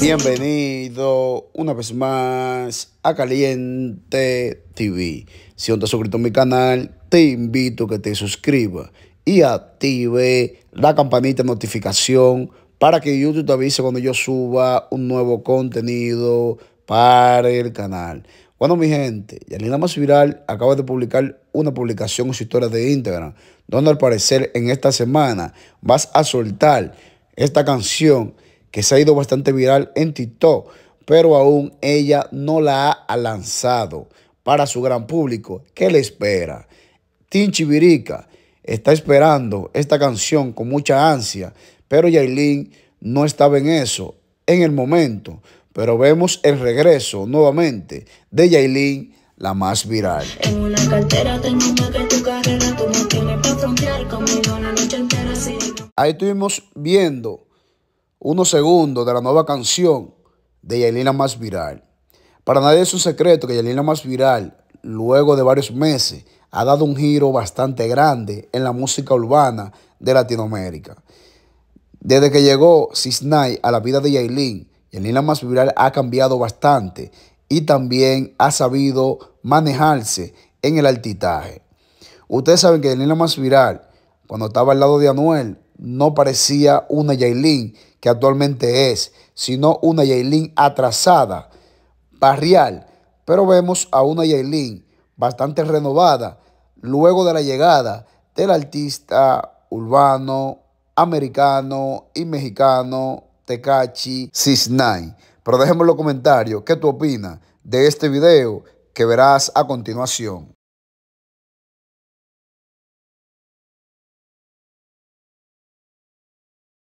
Bienvenido una vez más a Caliente TV. Si no te has suscrito a mi canal, te invito a que te suscribas y active la campanita de notificación para que YouTube te avise cuando yo suba un nuevo contenido para el canal. Bueno, mi gente, Yalina Más Viral acaba de publicar una publicación en su historia de Instagram, donde al parecer en esta semana vas a soltar esta canción que se ha ido bastante viral en TikTok, pero aún ella no la ha lanzado para su gran público. ¿Qué le espera? Tin Virica está esperando esta canción con mucha ansia, pero Yailin no estaba en eso en el momento pero vemos el regreso nuevamente de Yailin, la más viral. En una cartera tu carrera, tú no tienes para entera. Ahí estuvimos viendo unos segundos de la nueva canción de Yailin, la más viral. Para nadie es un secreto que Yailin, la más viral, luego de varios meses, ha dado un giro bastante grande en la música urbana de Latinoamérica. Desde que llegó Cisnay a la vida de Yailin, el más Viral ha cambiado bastante y también ha sabido manejarse en el altitaje. Ustedes saben que el más Viral, cuando estaba al lado de Anuel, no parecía una Yailin que actualmente es, sino una Yailin atrasada, barrial. Pero vemos a una Yailin bastante renovada luego de la llegada del artista urbano, americano y mexicano Tecachi Cisnay. Pero déjame en los comentarios qué tú opinas de este video que verás a continuación.